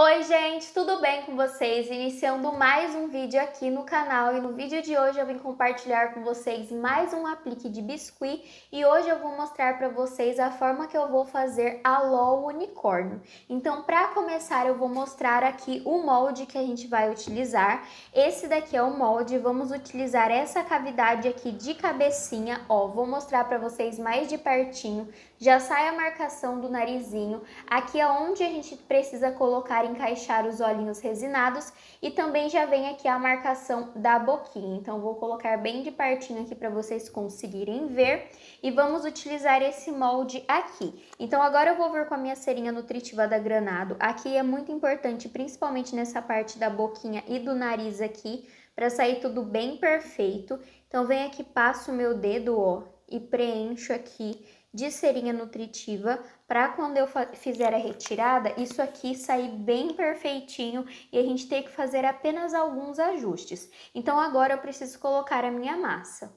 Oi gente, tudo bem com vocês? Iniciando mais um vídeo aqui no canal e no vídeo de hoje eu vim compartilhar com vocês mais um aplique de biscuit e hoje eu vou mostrar para vocês a forma que eu vou fazer a LOL unicórnio. Então para começar eu vou mostrar aqui o molde que a gente vai utilizar. Esse daqui é o molde, vamos utilizar essa cavidade aqui de cabecinha, ó, vou mostrar para vocês mais de pertinho já sai a marcação do narizinho, aqui é onde a gente precisa colocar, encaixar os olhinhos resinados e também já vem aqui a marcação da boquinha. Então vou colocar bem de pertinho aqui para vocês conseguirem ver e vamos utilizar esse molde aqui. Então agora eu vou vir com a minha cerinha nutritiva da Granado. Aqui é muito importante, principalmente nessa parte da boquinha e do nariz aqui, para sair tudo bem perfeito. Então, vem aqui, passo o meu dedo, ó, e preencho aqui de seringa nutritiva para quando eu fizer a retirada, isso aqui sair bem perfeitinho e a gente tem que fazer apenas alguns ajustes. Então agora eu preciso colocar a minha massa.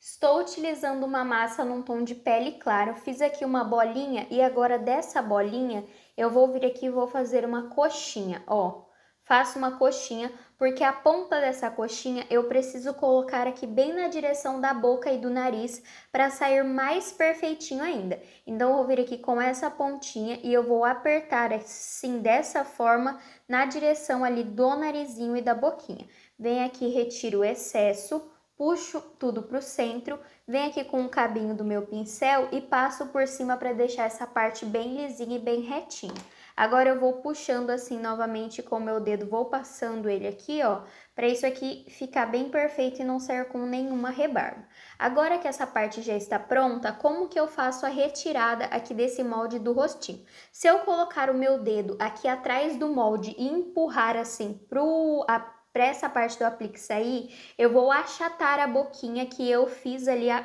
Estou utilizando uma massa num tom de pele claro, fiz aqui uma bolinha e agora dessa bolinha eu vou vir aqui e vou fazer uma coxinha, ó. Faço uma coxinha porque a ponta dessa coxinha eu preciso colocar aqui bem na direção da boca e do nariz para sair mais perfeitinho ainda. Então eu vou vir aqui com essa pontinha e eu vou apertar assim dessa forma na direção ali do narizinho e da boquinha. Venho aqui, retiro o excesso, puxo tudo para o centro, venho aqui com o cabinho do meu pincel e passo por cima para deixar essa parte bem lisinha e bem retinha. Agora eu vou puxando assim novamente com o meu dedo, vou passando ele aqui, ó, para isso aqui ficar bem perfeito e não sair com nenhuma rebarba. Agora que essa parte já está pronta, como que eu faço a retirada aqui desse molde do rostinho? Se eu colocar o meu dedo aqui atrás do molde e empurrar assim pro a pra essa parte do aplique sair, eu vou achatar a boquinha que eu fiz ali a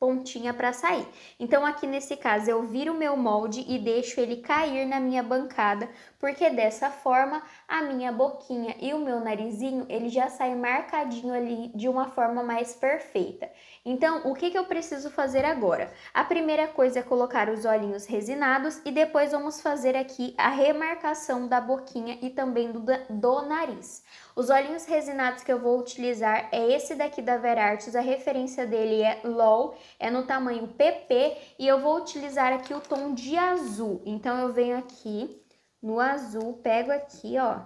pontinha para sair. Então aqui nesse caso eu viro o meu molde e deixo ele cair na minha bancada, porque dessa forma a minha boquinha e o meu narizinho, ele já sai marcadinho ali de uma forma mais perfeita. Então, o que que eu preciso fazer agora? A primeira coisa é colocar os olhinhos resinados e depois vamos fazer aqui a remarcação da boquinha e também do, do nariz. Os olhinhos resinados que eu vou utilizar é esse daqui da Verartes, a referência dele é LOL, é no tamanho PP e eu vou utilizar aqui o tom de azul. Então eu venho aqui no azul, pego aqui, ó,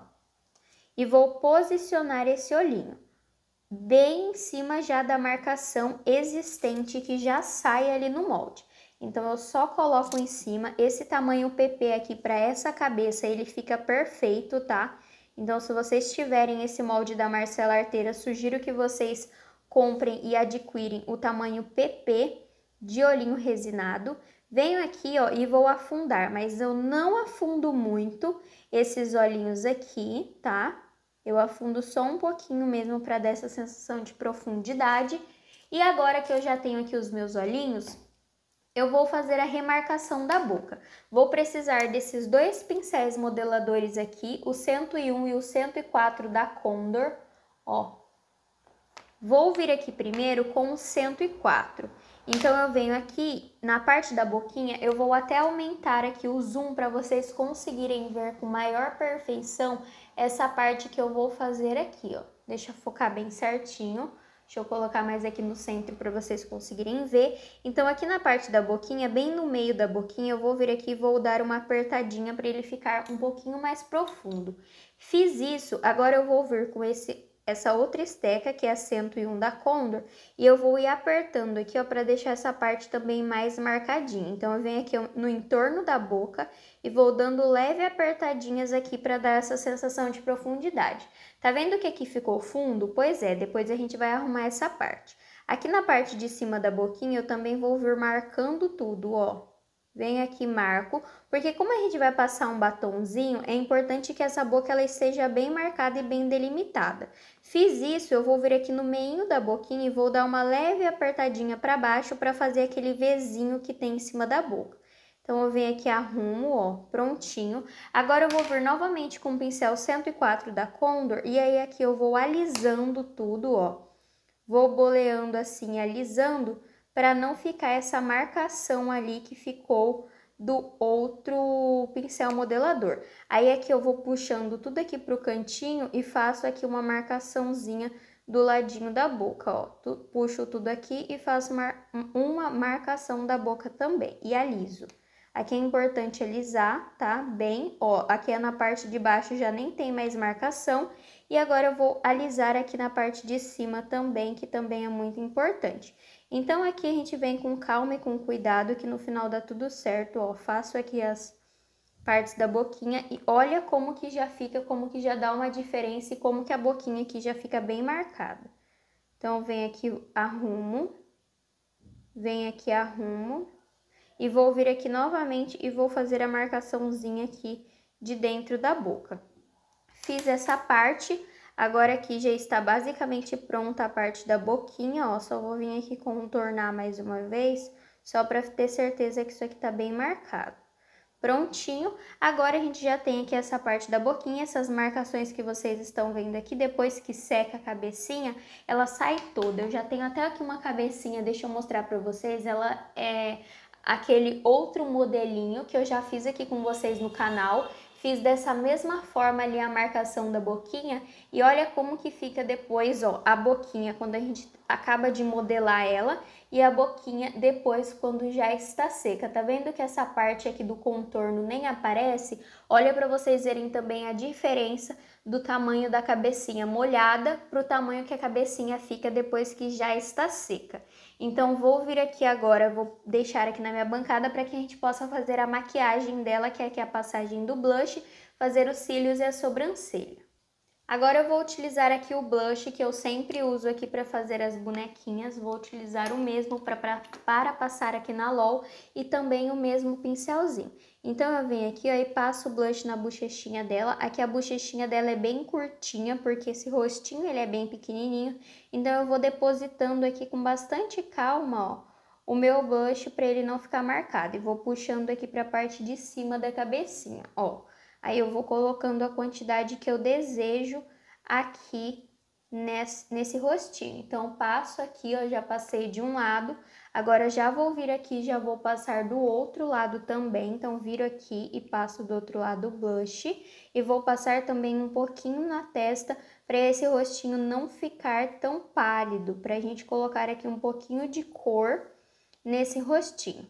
e vou posicionar esse olhinho bem em cima já da marcação existente que já sai ali no molde. Então, eu só coloco em cima esse tamanho PP aqui para essa cabeça, ele fica perfeito, tá? Então, se vocês tiverem esse molde da Marcela Arteira, sugiro que vocês comprem e adquirem o tamanho PP de olhinho resinado. Venho aqui, ó, e vou afundar, mas eu não afundo muito esses olhinhos aqui, tá? Eu afundo só um pouquinho mesmo para dar essa sensação de profundidade. E agora que eu já tenho aqui os meus olhinhos, eu vou fazer a remarcação da boca. Vou precisar desses dois pincéis modeladores aqui, o 101 e o 104 da Condor, ó. Vou vir aqui primeiro com o 104. Então, eu venho aqui na parte da boquinha, eu vou até aumentar aqui o zoom para vocês conseguirem ver com maior perfeição essa parte que eu vou fazer aqui, ó. Deixa eu focar bem certinho. Deixa eu colocar mais aqui no centro para vocês conseguirem ver. Então, aqui na parte da boquinha, bem no meio da boquinha, eu vou vir aqui e vou dar uma apertadinha para ele ficar um pouquinho mais profundo. Fiz isso, agora eu vou vir com esse, essa outra esteca, que é a 101 da Condor, e eu vou ir apertando aqui, ó, para deixar essa parte também mais marcadinha. Então, eu venho aqui no entorno da boca e vou dando leve apertadinhas aqui para dar essa sensação de profundidade. Tá vendo que aqui ficou fundo? Pois é, depois a gente vai arrumar essa parte. Aqui na parte de cima da boquinha eu também vou vir marcando tudo, ó. Vem aqui, marco, porque como a gente vai passar um batonzinho, é importante que essa boca ela esteja bem marcada e bem delimitada. Fiz isso, eu vou vir aqui no meio da boquinha e vou dar uma leve apertadinha para baixo para fazer aquele Vzinho que tem em cima da boca. Então, eu venho aqui, arrumo, ó, prontinho. Agora, eu vou vir novamente com o pincel 104 da Condor, e aí aqui eu vou alisando tudo, ó. Vou boleando assim, alisando, para não ficar essa marcação ali que ficou do outro pincel modelador. Aí, aqui eu vou puxando tudo aqui pro cantinho e faço aqui uma marcaçãozinha do ladinho da boca, ó. Puxo tudo aqui e faço uma marcação da boca também e aliso. Aqui é importante alisar, tá? Bem, ó, aqui é na parte de baixo já nem tem mais marcação. E agora eu vou alisar aqui na parte de cima também, que também é muito importante. Então, aqui a gente vem com calma e com cuidado, que no final dá tudo certo, ó. Faço aqui as partes da boquinha e olha como que já fica, como que já dá uma diferença e como que a boquinha aqui já fica bem marcada. Então, vem aqui arrumo, vem aqui arrumo, e vou vir aqui novamente e vou fazer a marcaçãozinha aqui de dentro da boca. Fiz essa parte, agora aqui já está basicamente pronta a parte da boquinha, ó, só vou vir aqui contornar mais uma vez, só para ter certeza que isso aqui tá bem marcado. Prontinho, agora a gente já tem aqui essa parte da boquinha, essas marcações que vocês estão vendo aqui, depois que seca a cabecinha, ela sai toda. Eu já tenho até aqui uma cabecinha, deixa eu mostrar para vocês, ela é aquele outro modelinho que eu já fiz aqui com vocês no canal. Fiz dessa mesma forma ali a marcação da boquinha e olha como que fica depois, ó, a boquinha quando a gente acaba de modelar ela e a boquinha depois quando já está seca. Tá vendo que essa parte aqui do contorno nem aparece? Olha para vocês verem também a diferença do tamanho da cabecinha molhada pro tamanho que a cabecinha fica depois que já está seca. Então vou vir aqui agora, vou deixar aqui na minha bancada para que a gente possa fazer a maquiagem dela, que é aqui a passagem do blush, fazer os cílios e a sobrancelha. Agora eu vou utilizar aqui o blush que eu sempre uso aqui para fazer as bonequinhas, vou utilizar o mesmo pra, pra, para passar aqui na LOL e também o mesmo pincelzinho. Então eu venho aqui ó, e passo o blush na bochechinha dela. Aqui a bochechinha dela é bem curtinha, porque esse rostinho ele é bem pequenininho. Então eu vou depositando aqui com bastante calma, ó, o meu blush para ele não ficar marcado. E vou puxando aqui para a parte de cima da cabecinha, ó. Aí eu vou colocando a quantidade que eu desejo aqui nesse, nesse rostinho. Então, passo aqui, ó, já passei de um lado. Agora, já vou vir aqui, já vou passar do outro lado também. Então, viro aqui e passo do outro lado o blush. E vou passar também um pouquinho na testa para esse rostinho não ficar tão pálido. Pra gente colocar aqui um pouquinho de cor nesse rostinho.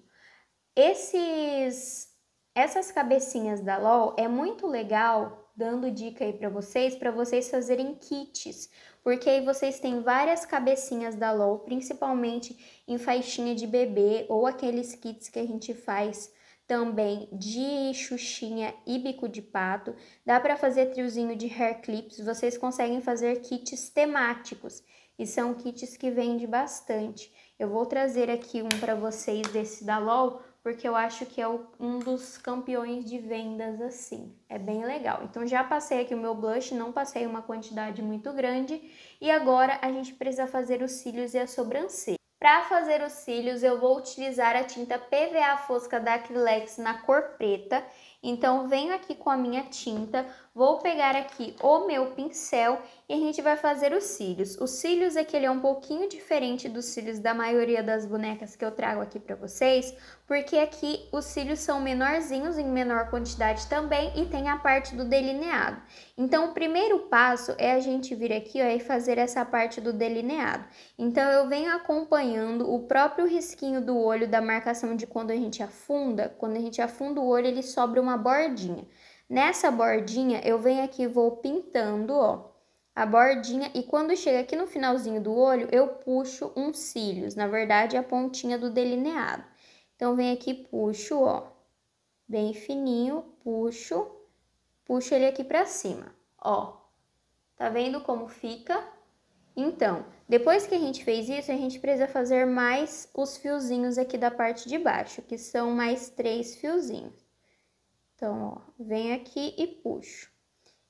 Esses... Essas cabecinhas da LOL é muito legal dando dica aí para vocês, para vocês fazerem kits, porque aí vocês têm várias cabecinhas da LOL, principalmente em faixinha de bebê ou aqueles kits que a gente faz também de xuxinha e bico de pato. Dá para fazer triozinho de hair clips, vocês conseguem fazer kits temáticos e são kits que vende bastante. Eu vou trazer aqui um para vocês desse da LOL, porque eu acho que é um dos campeões de vendas assim. É bem legal. Então já passei aqui o meu blush, não passei uma quantidade muito grande e agora a gente precisa fazer os cílios e a sobrancelha. Para fazer os cílios, eu vou utilizar a tinta PVA fosca da Acrilex na cor preta. Então venho aqui com a minha tinta, Vou pegar aqui o meu pincel e a gente vai fazer os cílios. Os cílios é que ele é um pouquinho diferente dos cílios da maioria das bonecas que eu trago aqui para vocês, porque aqui os cílios são menorzinhos, em menor quantidade também, e tem a parte do delineado. Então, o primeiro passo é a gente vir aqui ó, e fazer essa parte do delineado. Então, eu venho acompanhando o próprio risquinho do olho da marcação de quando a gente afunda. Quando a gente afunda o olho, ele sobra uma bordinha. Nessa bordinha, eu venho aqui e vou pintando, ó, a bordinha. E quando chega aqui no finalzinho do olho, eu puxo uns cílios. Na verdade, é a pontinha do delineado. Então, venho aqui puxo, ó, bem fininho, puxo, puxo ele aqui pra cima, ó. Tá vendo como fica? Então, depois que a gente fez isso, a gente precisa fazer mais os fiozinhos aqui da parte de baixo, que são mais três fiozinhos. Então, ó, venho aqui e puxo.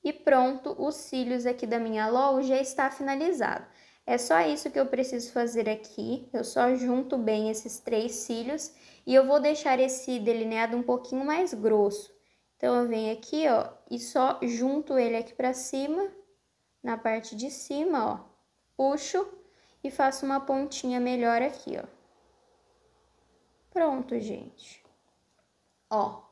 E pronto, os cílios aqui da minha LOL já está finalizado. É só isso que eu preciso fazer aqui, eu só junto bem esses três cílios e eu vou deixar esse delineado um pouquinho mais grosso. Então, eu venho aqui, ó, e só junto ele aqui pra cima, na parte de cima, ó, puxo e faço uma pontinha melhor aqui, ó. Pronto, gente. Ó,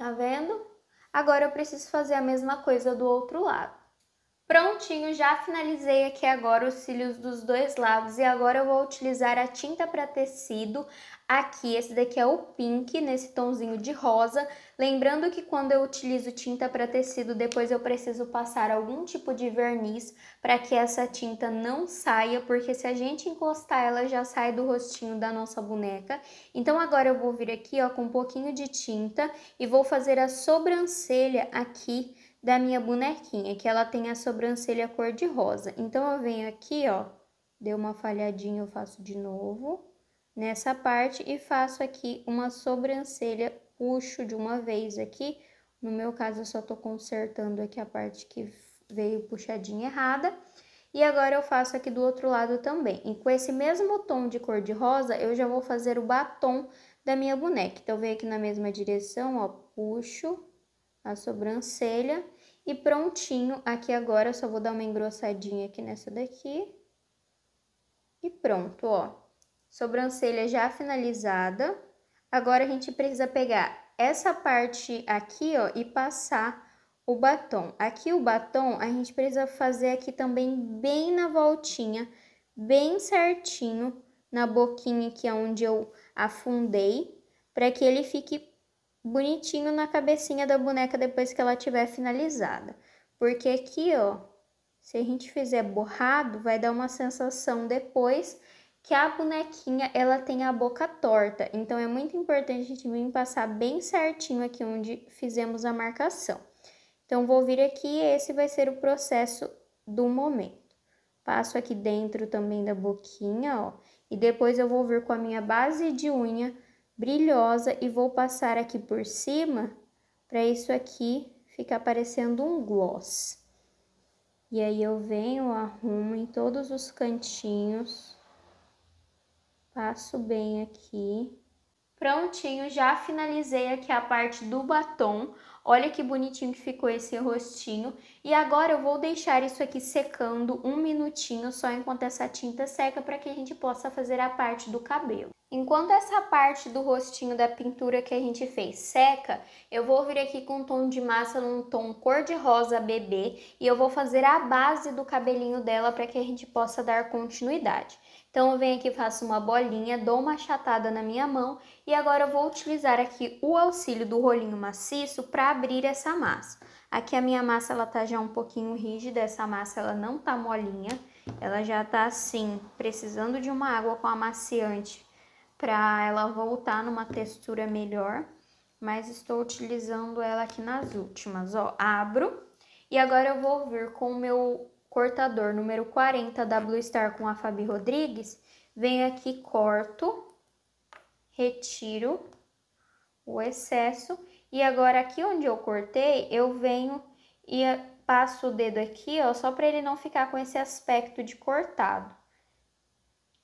Tá vendo? Agora eu preciso fazer a mesma coisa do outro lado. Prontinho, já finalizei aqui agora os cílios dos dois lados e agora eu vou utilizar a tinta para tecido aqui, esse daqui é o pink, nesse tonzinho de rosa. Lembrando que quando eu utilizo tinta para tecido, depois eu preciso passar algum tipo de verniz para que essa tinta não saia, porque se a gente encostar ela já sai do rostinho da nossa boneca. Então agora eu vou vir aqui ó, com um pouquinho de tinta e vou fazer a sobrancelha aqui da minha bonequinha, que ela tem a sobrancelha cor de rosa. Então, eu venho aqui, ó, deu uma falhadinha, eu faço de novo nessa parte e faço aqui uma sobrancelha, puxo de uma vez aqui. No meu caso, eu só tô consertando aqui a parte que veio puxadinha errada. E agora eu faço aqui do outro lado também. E com esse mesmo tom de cor de rosa, eu já vou fazer o batom da minha boneca. Então, eu venho aqui na mesma direção, ó, puxo, a sobrancelha. E prontinho, aqui agora só vou dar uma engrossadinha aqui nessa daqui. E pronto, ó. Sobrancelha já finalizada. Agora a gente precisa pegar essa parte aqui, ó, e passar o batom. Aqui o batom a gente precisa fazer aqui também bem na voltinha, bem certinho, na boquinha aqui é onde eu afundei, para que ele fique bonitinho na cabecinha da boneca depois que ela tiver finalizada. Porque aqui, ó, se a gente fizer borrado, vai dar uma sensação depois que a bonequinha ela tem a boca torta. Então é muito importante a gente vir passar bem certinho aqui onde fizemos a marcação. Então vou vir aqui, esse vai ser o processo do momento. Passo aqui dentro também da boquinha, ó, e depois eu vou vir com a minha base de unha brilhosa e vou passar aqui por cima para isso aqui ficar parecendo um gloss. E aí eu venho, arrumo em todos os cantinhos, passo bem aqui. Prontinho, já finalizei aqui a parte do batom. Olha que bonitinho que ficou esse rostinho. E agora eu vou deixar isso aqui secando um minutinho só enquanto essa tinta seca para que a gente possa fazer a parte do cabelo. Enquanto essa parte do rostinho da pintura que a gente fez seca, eu vou vir aqui com um tom de massa num tom cor de rosa bebê e eu vou fazer a base do cabelinho dela para que a gente possa dar continuidade. Então eu venho aqui, faço uma bolinha, dou uma achatada na minha mão e agora eu vou utilizar aqui o auxílio do rolinho maciço para abrir essa massa. Aqui a minha massa ela tá já um pouquinho rígida, essa massa ela não tá molinha, ela já tá assim, precisando de uma água com amaciante para ela voltar numa textura melhor, mas estou utilizando ela aqui nas últimas, ó, abro e agora eu vou vir com o meu cortador número 40 da Blue Star com a Fabi Rodrigues, venho aqui, corto, retiro o excesso e agora aqui onde eu cortei, eu venho e passo o dedo aqui, ó, só para ele não ficar com esse aspecto de cortado,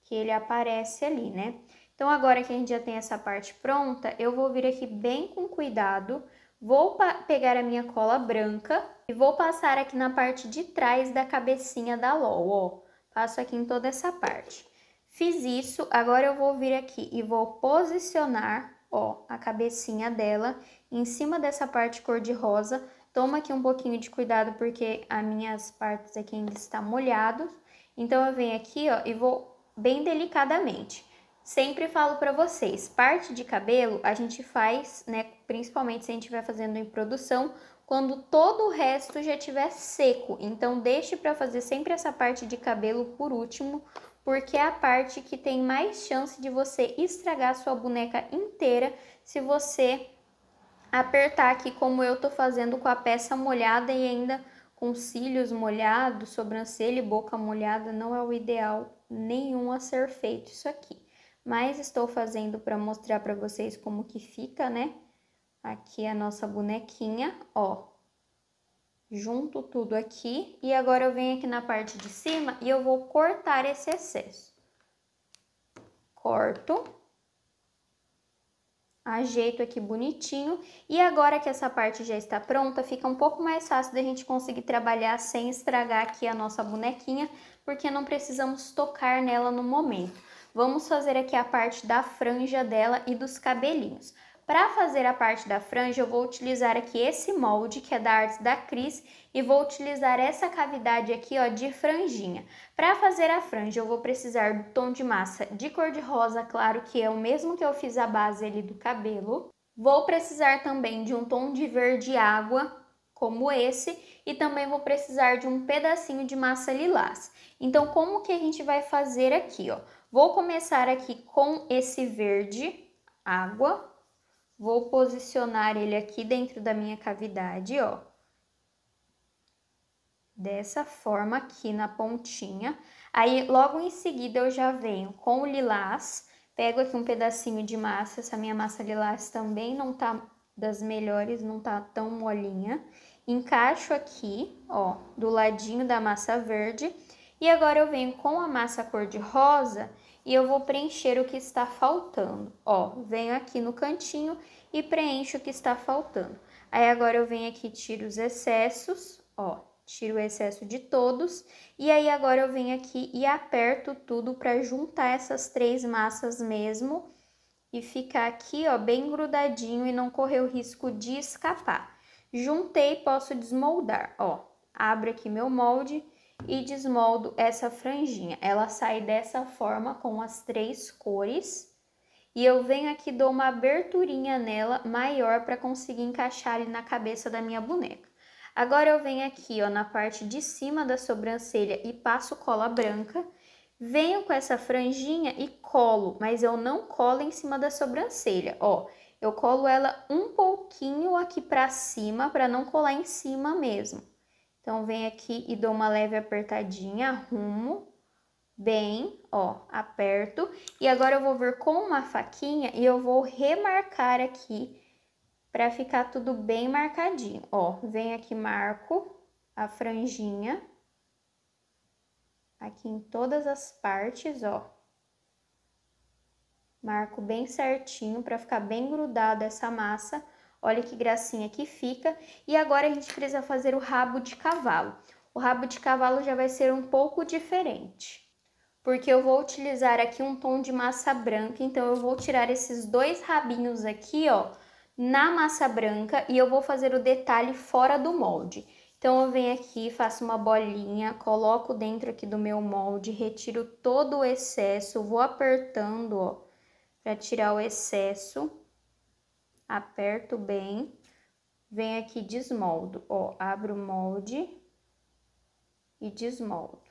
que ele aparece ali, né? Então, agora que a gente já tem essa parte pronta, eu vou vir aqui bem com cuidado, Vou pegar a minha cola branca e vou passar aqui na parte de trás da cabecinha da LOL, ó. Passo aqui em toda essa parte. Fiz isso, agora eu vou vir aqui e vou posicionar, ó, a cabecinha dela em cima dessa parte cor de rosa. Toma aqui um pouquinho de cuidado porque as minhas partes aqui ainda estão molhadas. Então, eu venho aqui, ó, e vou bem delicadamente. Sempre falo para vocês, parte de cabelo a gente faz, né, principalmente se a gente estiver fazendo em produção, quando todo o resto já estiver seco. Então deixe para fazer sempre essa parte de cabelo por último, porque é a parte que tem mais chance de você estragar sua boneca inteira se você apertar aqui como eu tô fazendo com a peça molhada e ainda com cílios molhados, sobrancelha e boca molhada, não é o ideal nenhum a ser feito isso aqui mas estou fazendo para mostrar para vocês como que fica, né? Aqui a nossa bonequinha, ó. Junto tudo aqui e agora eu venho aqui na parte de cima e eu vou cortar esse excesso. Corto. Ajeito aqui bonitinho e agora que essa parte já está pronta, fica um pouco mais fácil da gente conseguir trabalhar sem estragar aqui a nossa bonequinha, porque não precisamos tocar nela no momento. Vamos fazer aqui a parte da franja dela e dos cabelinhos. Para fazer a parte da franja, eu vou utilizar aqui esse molde, que é da Artes da Cris, e vou utilizar essa cavidade aqui, ó, de franjinha. Para fazer a franja, eu vou precisar do tom de massa de cor de rosa claro, que é o mesmo que eu fiz a base ali do cabelo. Vou precisar também de um tom de verde água, como esse, e também vou precisar de um pedacinho de massa lilás. Então, como que a gente vai fazer aqui, ó? Vou começar aqui com esse verde, água. Vou posicionar ele aqui dentro da minha cavidade, ó. Dessa forma aqui na pontinha. Aí, logo em seguida, eu já venho com o lilás. Pego aqui um pedacinho de massa. Essa minha massa lilás também não tá das melhores, não tá tão molinha. Encaixo aqui, ó, do ladinho da massa verde e agora eu venho com a massa cor de rosa e eu vou preencher o que está faltando. Ó, venho aqui no cantinho e preencho o que está faltando. Aí agora eu venho aqui tiro os excessos, ó, tiro o excesso de todos. E aí agora eu venho aqui e aperto tudo para juntar essas três massas mesmo e ficar aqui, ó, bem grudadinho e não correr o risco de escapar. Juntei, posso desmoldar, ó. Abro aqui meu molde e desmoldo essa franjinha. Ela sai dessa forma com as três cores e eu venho aqui dou uma aberturinha nela maior para conseguir encaixar ele na cabeça da minha boneca. Agora eu venho aqui, ó, na parte de cima da sobrancelha e passo cola branca. Venho com essa franjinha e colo, mas eu não colo em cima da sobrancelha, ó. Eu colo ela um pouquinho aqui para cima para não colar em cima mesmo. Então, vem aqui e dou uma leve apertadinha, arrumo bem, ó, aperto. E agora eu vou vir com uma faquinha e eu vou remarcar aqui pra ficar tudo bem marcadinho. Ó, vem aqui, marco a franjinha aqui em todas as partes, ó. Marco bem certinho para ficar bem grudada essa massa Olha que gracinha que fica. E agora a gente precisa fazer o rabo de cavalo. O rabo de cavalo já vai ser um pouco diferente, porque eu vou utilizar aqui um tom de massa branca, então eu vou tirar esses dois rabinhos aqui, ó, na massa branca e eu vou fazer o detalhe fora do molde. Então, eu venho aqui, faço uma bolinha, coloco dentro aqui do meu molde, retiro todo o excesso, vou apertando, ó, para tirar o excesso aperto bem, venho aqui desmoldo, ó, abro o molde e desmoldo.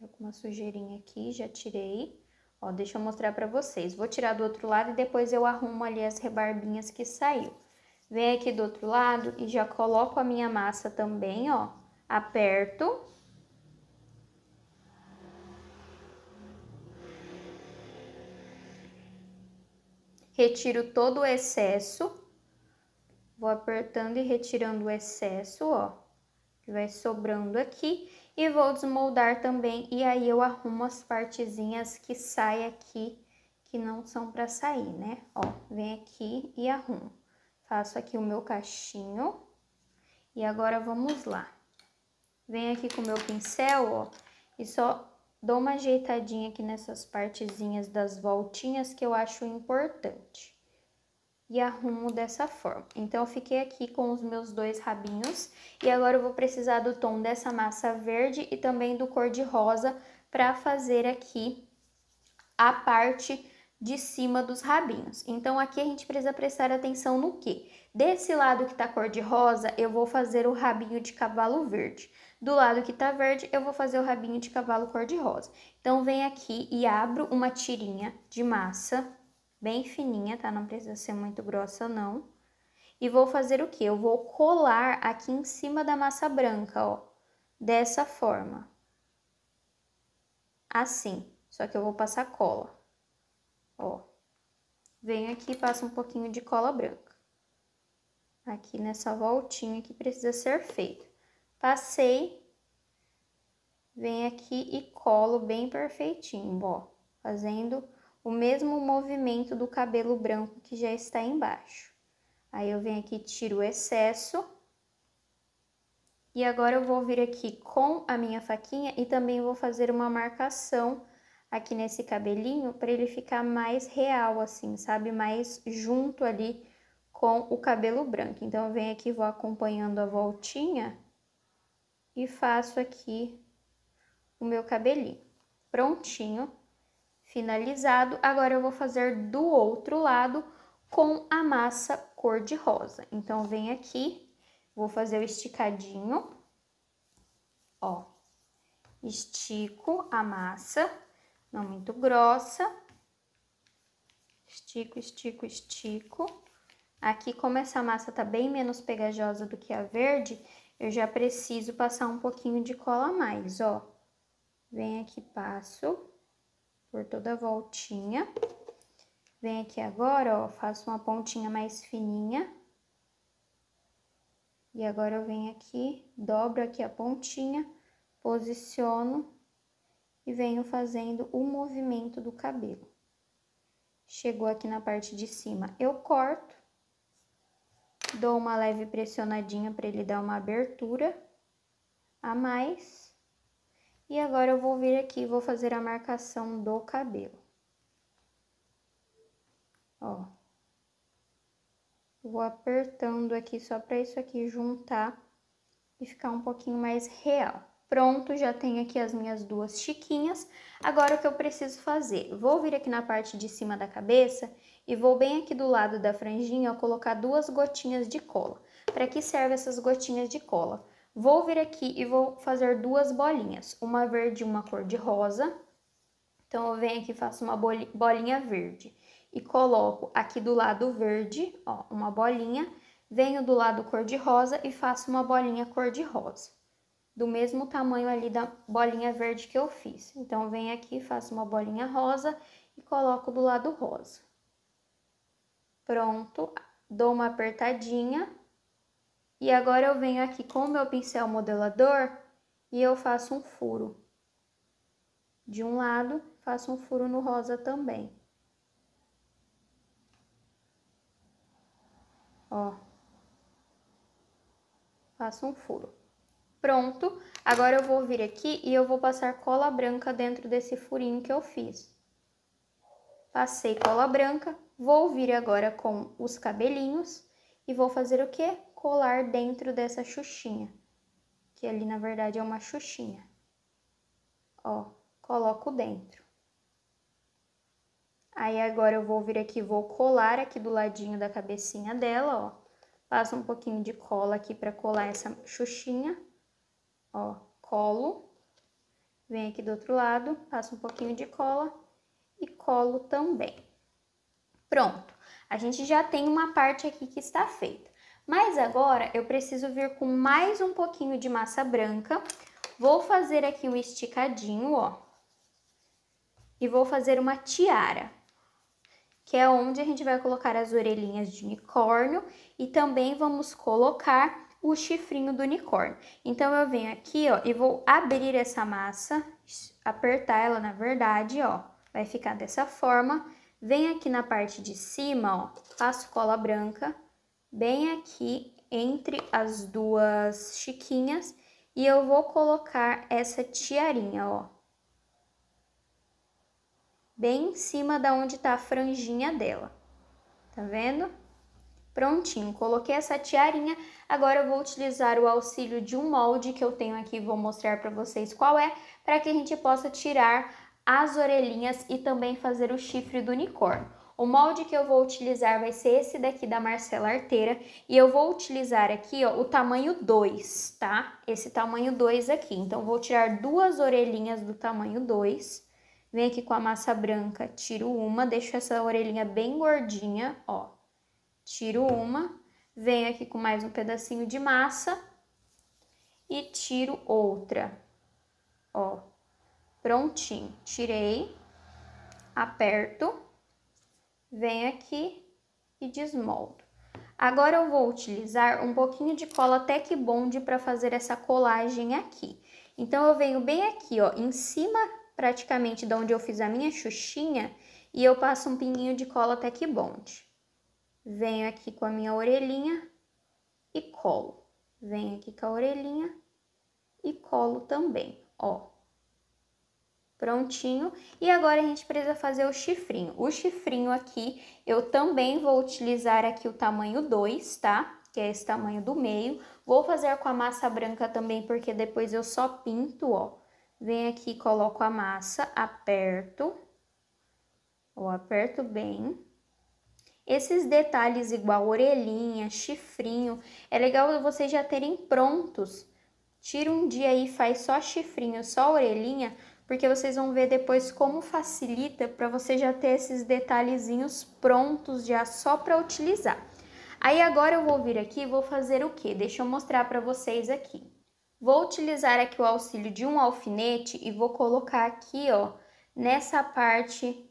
Alguma sujeirinha aqui, já tirei. Ó, deixa eu mostrar pra vocês. Vou tirar do outro lado e depois eu arrumo ali as rebarbinhas que saiu. Venho aqui do outro lado e já coloco a minha massa também, ó. Aperto retiro todo o excesso. Vou apertando e retirando o excesso, ó, que vai sobrando aqui. E vou desmoldar também, e aí eu arrumo as partezinhas que saem aqui, que não são para sair, né? Ó, vem aqui e arrumo. Faço aqui o meu cachinho. E agora, vamos lá. Vem aqui com o meu pincel, ó, e só Dou uma ajeitadinha aqui nessas partezinhas das voltinhas que eu acho importante. E arrumo dessa forma. Então, eu fiquei aqui com os meus dois rabinhos. E agora eu vou precisar do tom dessa massa verde e também do cor de rosa para fazer aqui a parte de cima dos rabinhos. Então, aqui a gente precisa prestar atenção no que? Desse lado que tá cor de rosa, eu vou fazer o rabinho de cavalo verde. Do lado que tá verde, eu vou fazer o rabinho de cavalo cor-de-rosa. Então, vem aqui e abro uma tirinha de massa, bem fininha, tá? Não precisa ser muito grossa, não. E vou fazer o que? Eu vou colar aqui em cima da massa branca, ó. Dessa forma. Assim. Só que eu vou passar cola. Ó. Venho aqui e passo um pouquinho de cola branca. Aqui nessa voltinha que precisa ser feita. Passei, venho aqui e colo bem perfeitinho, ó, fazendo o mesmo movimento do cabelo branco que já está embaixo. Aí eu venho aqui, tiro o excesso. E agora eu vou vir aqui com a minha faquinha e também vou fazer uma marcação aqui nesse cabelinho para ele ficar mais real assim, sabe? Mais junto ali com o cabelo branco. Então eu venho aqui, vou acompanhando a voltinha e faço aqui o meu cabelinho. Prontinho, finalizado. Agora eu vou fazer do outro lado com a massa cor de rosa. Então, vem aqui, vou fazer o esticadinho, ó. Estico a massa, não muito grossa. Estico, estico, estico. Aqui, como essa massa tá bem menos pegajosa do que a verde, eu já preciso passar um pouquinho de cola a mais, ó. Vem aqui, passo por toda a voltinha. Vem aqui agora, ó, faço uma pontinha mais fininha. E agora eu venho aqui, dobro aqui a pontinha, posiciono e venho fazendo o movimento do cabelo. Chegou aqui na parte de cima, eu corto Dou uma leve pressionadinha para ele dar uma abertura a mais. E agora eu vou vir aqui e vou fazer a marcação do cabelo. Ó. Vou apertando aqui só para isso aqui juntar e ficar um pouquinho mais real. Pronto, já tenho aqui as minhas duas chiquinhas. Agora, o que eu preciso fazer? Vou vir aqui na parte de cima da cabeça e vou bem aqui do lado da franjinha colocar duas gotinhas de cola. Para que serve essas gotinhas de cola? Vou vir aqui e vou fazer duas bolinhas, uma verde e uma cor de rosa. Então, eu venho aqui e faço uma bolinha verde e coloco aqui do lado verde, ó, uma bolinha. Venho do lado cor de rosa e faço uma bolinha cor de rosa, do mesmo tamanho ali da bolinha verde que eu fiz. Então, venho aqui, faço uma bolinha rosa e coloco do lado rosa. Pronto, dou uma apertadinha. E agora eu venho aqui com o meu pincel modelador e eu faço um furo. De um lado, faço um furo no rosa também. Ó. Faço um furo. Pronto, agora eu vou vir aqui e eu vou passar cola branca dentro desse furinho que eu fiz. Passei cola branca, Vou vir agora com os cabelinhos e vou fazer o que? Colar dentro dessa xuxinha, que ali na verdade é uma xuxinha. Ó, coloco dentro. Aí agora eu vou vir aqui, vou colar aqui do ladinho da cabecinha dela, ó. Passo um pouquinho de cola aqui para colar essa xuxinha, ó, colo. Venho aqui do outro lado, passo um pouquinho de cola e colo também. Pronto, a gente já tem uma parte aqui que está feita. Mas agora eu preciso vir com mais um pouquinho de massa branca. Vou fazer aqui um esticadinho, ó. E vou fazer uma tiara, que é onde a gente vai colocar as orelhinhas de unicórnio e também vamos colocar o chifrinho do unicórnio. Então eu venho aqui, ó, e vou abrir essa massa, apertar ela na verdade, ó. Vai ficar dessa forma Vem aqui na parte de cima, ó, passo cola branca, bem aqui entre as duas chiquinhas e eu vou colocar essa tiarinha, ó. Bem em cima da onde tá a franjinha dela. Tá vendo? Prontinho, coloquei essa tiarinha. Agora eu vou utilizar o auxílio de um molde que eu tenho aqui, vou mostrar para vocês qual é, para que a gente possa tirar as orelhinhas e também fazer o chifre do unicórnio. O molde que eu vou utilizar vai ser esse daqui da Marcela Arteira e eu vou utilizar aqui ó, o tamanho 2, tá? Esse tamanho 2 aqui. Então, vou tirar duas orelhinhas do tamanho 2, venho aqui com a massa branca, tiro uma, deixo essa orelhinha bem gordinha, ó, tiro uma, venho aqui com mais um pedacinho de massa e tiro outra, ó. Prontinho. Tirei, aperto, venho aqui e desmoldo. Agora eu vou utilizar um pouquinho de cola Tec Bond para fazer essa colagem aqui. Então eu venho bem aqui, ó, em cima praticamente de onde eu fiz a minha xuxinha e eu passo um pinguinho de cola Tec Bond. Venho aqui com a minha orelhinha e colo. Venho aqui com a orelhinha e colo também, ó. Prontinho. E agora a gente precisa fazer o chifrinho. O chifrinho aqui, eu também vou utilizar aqui o tamanho 2, tá? Que é esse tamanho do meio. Vou fazer com a massa branca também, porque depois eu só pinto, ó. Vem aqui, coloco a massa, aperto. Ó, aperto bem. Esses detalhes igual orelhinha, chifrinho, é legal vocês já terem prontos. Tira um dia aí, faz só chifrinho, só orelhinha, porque vocês vão ver depois como facilita para você já ter esses detalhezinhos prontos já só para utilizar. Aí agora eu vou vir aqui e vou fazer o que? Deixa eu mostrar para vocês aqui. Vou utilizar aqui o auxílio de um alfinete e vou colocar aqui, ó, nessa parte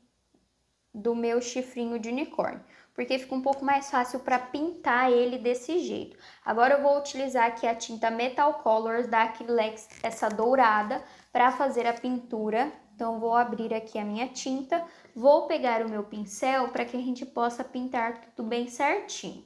do meu chifrinho de unicórnio, porque fica um pouco mais fácil para pintar ele desse jeito. Agora eu vou utilizar aqui a tinta Metal Colors da Aquilex, essa dourada, para fazer a pintura. Então, vou abrir aqui a minha tinta, vou pegar o meu pincel para que a gente possa pintar tudo bem certinho.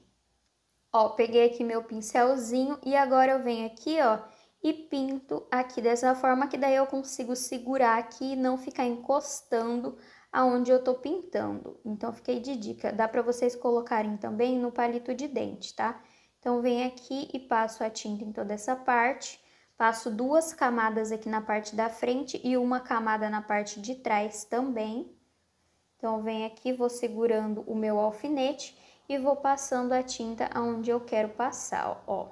Ó, peguei aqui meu pincelzinho e agora eu venho aqui, ó, e pinto aqui dessa forma que daí eu consigo segurar aqui e não ficar encostando aonde eu tô pintando. Então, fiquei de dica. Dá para vocês colocarem também no palito de dente, tá? Então, venho aqui e passo a tinta em toda essa parte. Passo duas camadas aqui na parte da frente e uma camada na parte de trás também. Então, vem aqui, vou segurando o meu alfinete e vou passando a tinta aonde eu quero passar, ó.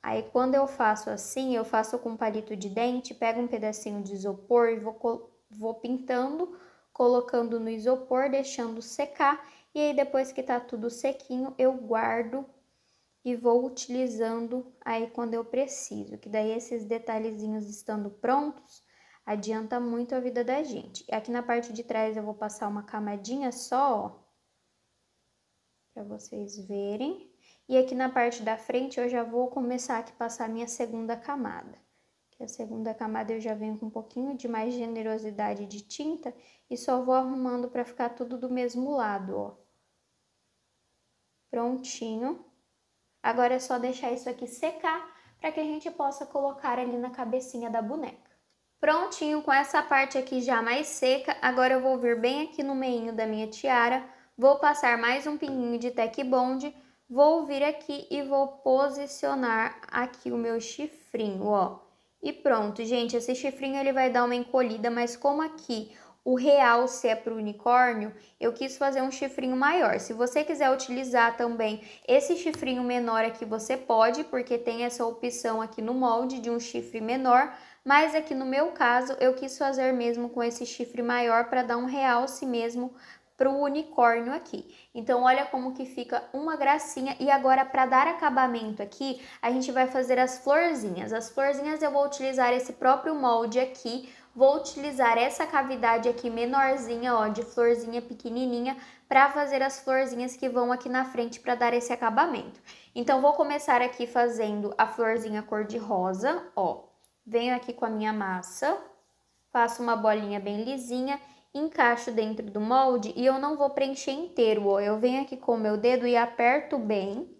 Aí, quando eu faço assim, eu faço com palito de dente, pego um pedacinho de isopor e vou, vou pintando, colocando no isopor, deixando secar. E aí, depois que tá tudo sequinho, eu guardo e vou utilizando aí quando eu preciso, que daí esses detalhezinhos estando prontos, adianta muito a vida da gente. Aqui na parte de trás eu vou passar uma camadinha só, para vocês verem. E aqui na parte da frente eu já vou começar aqui passar a minha segunda camada. Que a segunda camada eu já venho com um pouquinho de mais generosidade de tinta e só vou arrumando para ficar tudo do mesmo lado, ó. Prontinho. Agora é só deixar isso aqui secar para que a gente possa colocar ali na cabecinha da boneca. Prontinho, com essa parte aqui já mais seca, agora eu vou vir bem aqui no meio da minha tiara, vou passar mais um pinguinho de tech Bond, vou vir aqui e vou posicionar aqui o meu chifrinho, ó. E pronto, gente, esse chifrinho ele vai dar uma encolhida, mas como aqui o real se é para o unicórnio, eu quis fazer um chifrinho maior. Se você quiser utilizar também esse chifrinho menor aqui, você pode, porque tem essa opção aqui no molde de um chifre menor, mas aqui no meu caso eu quis fazer mesmo com esse chifre maior para dar um realce mesmo para o unicórnio aqui. Então, olha como que fica uma gracinha. E agora, para dar acabamento aqui, a gente vai fazer as florzinhas. As florzinhas eu vou utilizar esse próprio molde aqui, Vou utilizar essa cavidade aqui menorzinha, ó, de florzinha pequenininha, para fazer as florzinhas que vão aqui na frente para dar esse acabamento. Então, vou começar aqui fazendo a florzinha cor de rosa, ó. Venho aqui com a minha massa, faço uma bolinha bem lisinha, encaixo dentro do molde e eu não vou preencher inteiro, ó. Eu venho aqui com o meu dedo e aperto bem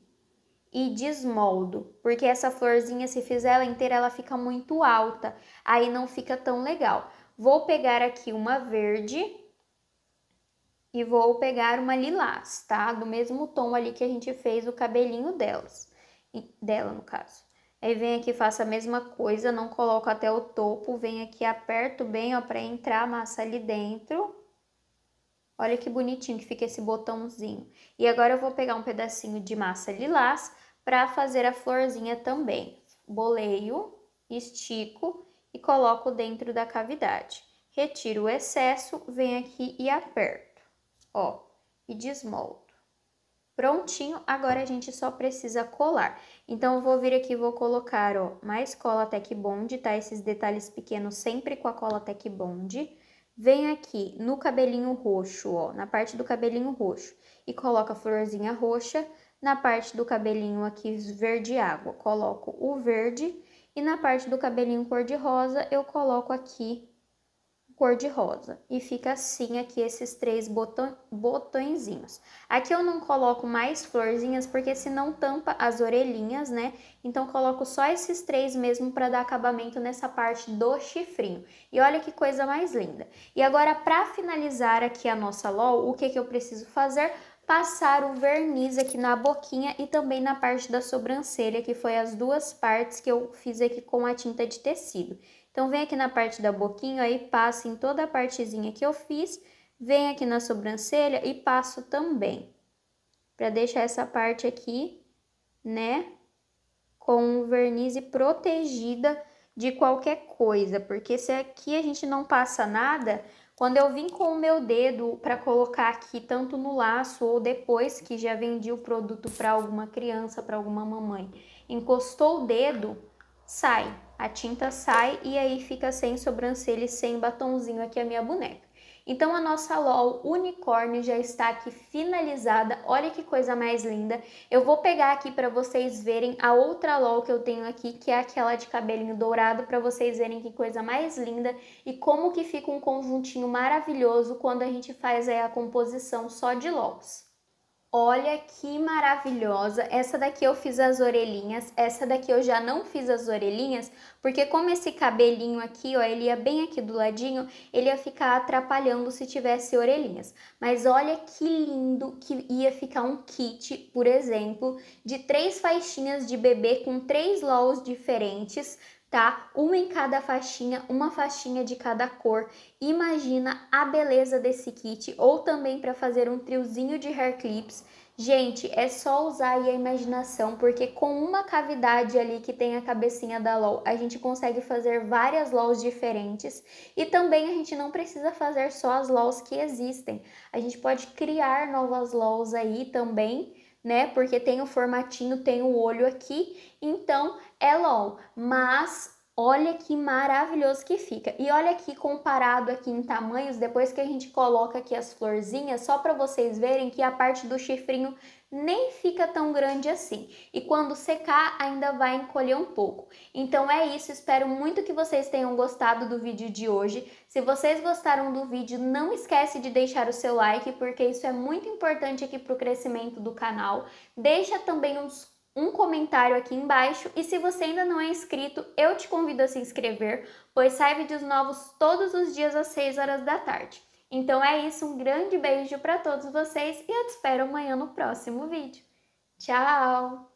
e desmoldo, porque essa florzinha, se fizer ela inteira, ela fica muito alta, aí não fica tão legal. Vou pegar aqui uma verde e vou pegar uma lilás, tá? Do mesmo tom ali que a gente fez o cabelinho delas, dela no caso. Aí vem aqui, faço a mesma coisa, não coloco até o topo, vem aqui, aperto bem, ó, pra entrar a massa ali dentro. Olha que bonitinho que fica esse botãozinho. E agora eu vou pegar um pedacinho de massa lilás, para fazer a florzinha também. Boleio, estico e coloco dentro da cavidade. Retiro o excesso, venho aqui e aperto, ó, e desmoldo. Prontinho, agora a gente só precisa colar. Então, eu vou vir aqui e vou colocar, ó, mais cola Tec Bond, tá? Esses detalhes pequenos sempre com a cola Tec Bond. Vem aqui no cabelinho roxo, ó, na parte do cabelinho roxo, e coloca a florzinha roxa, na parte do cabelinho aqui verde água, coloco o verde e na parte do cabelinho cor de rosa eu coloco aqui cor de rosa. E fica assim aqui esses três botõezinhos. Aqui eu não coloco mais florzinhas porque senão tampa as orelhinhas, né? Então coloco só esses três mesmo para dar acabamento nessa parte do chifrinho. E olha que coisa mais linda. E agora para finalizar aqui a nossa LOL, o que que eu preciso fazer? passar o verniz aqui na boquinha e também na parte da sobrancelha, que foi as duas partes que eu fiz aqui com a tinta de tecido. Então, vem aqui na parte da boquinha aí passa em toda a partezinha que eu fiz, vem aqui na sobrancelha e passo também. Pra deixar essa parte aqui, né, com o verniz e protegida de qualquer coisa, porque se aqui a gente não passa nada, quando eu vim com o meu dedo para colocar aqui tanto no laço ou depois que já vendi o produto para alguma criança, para alguma mamãe, encostou o dedo, sai. A tinta sai e aí fica sem sobrancelha e sem batonzinho aqui a minha boneca. Então a nossa LOL unicórnio já está aqui finalizada. Olha que coisa mais linda. Eu vou pegar aqui para vocês verem a outra LOL que eu tenho aqui, que é aquela de cabelinho dourado, para vocês verem que coisa mais linda e como que fica um conjuntinho maravilhoso quando a gente faz aí a composição só de LOLs. Olha que maravilhosa! Essa daqui eu fiz as orelhinhas, essa daqui eu já não fiz as orelhinhas, porque como esse cabelinho aqui, ó, ele ia bem aqui do ladinho, ele ia ficar atrapalhando se tivesse orelhinhas. Mas olha que lindo que ia ficar um kit, por exemplo, de três faixinhas de bebê com três LOLs diferentes, tá? Uma em cada faixinha, uma faixinha de cada cor. Imagina a beleza desse kit ou também para fazer um triozinho de hair clips. Gente, é só usar aí a imaginação, porque com uma cavidade ali que tem a cabecinha da LOL, a gente consegue fazer várias LOLs diferentes. E também a gente não precisa fazer só as LOLs que existem. A gente pode criar novas LOLs aí também né? Porque tem o formatinho, tem o olho aqui, então é LOL. Mas olha que maravilhoso que fica. E olha aqui comparado aqui em tamanhos, depois que a gente coloca aqui as florzinhas, só para vocês verem que a parte do chifrinho nem fica tão grande assim. E quando secar, ainda vai encolher um pouco. Então é isso, espero muito que vocês tenham gostado do vídeo de hoje. Se vocês gostaram do vídeo, não esquece de deixar o seu like, porque isso é muito importante aqui para o crescimento do canal. Deixa também uns um comentário aqui embaixo e se você ainda não é inscrito, eu te convido a se inscrever, pois sai vídeos novos todos os dias às 6 horas da tarde. Então é isso, um grande beijo para todos vocês e eu te espero amanhã no próximo vídeo. Tchau!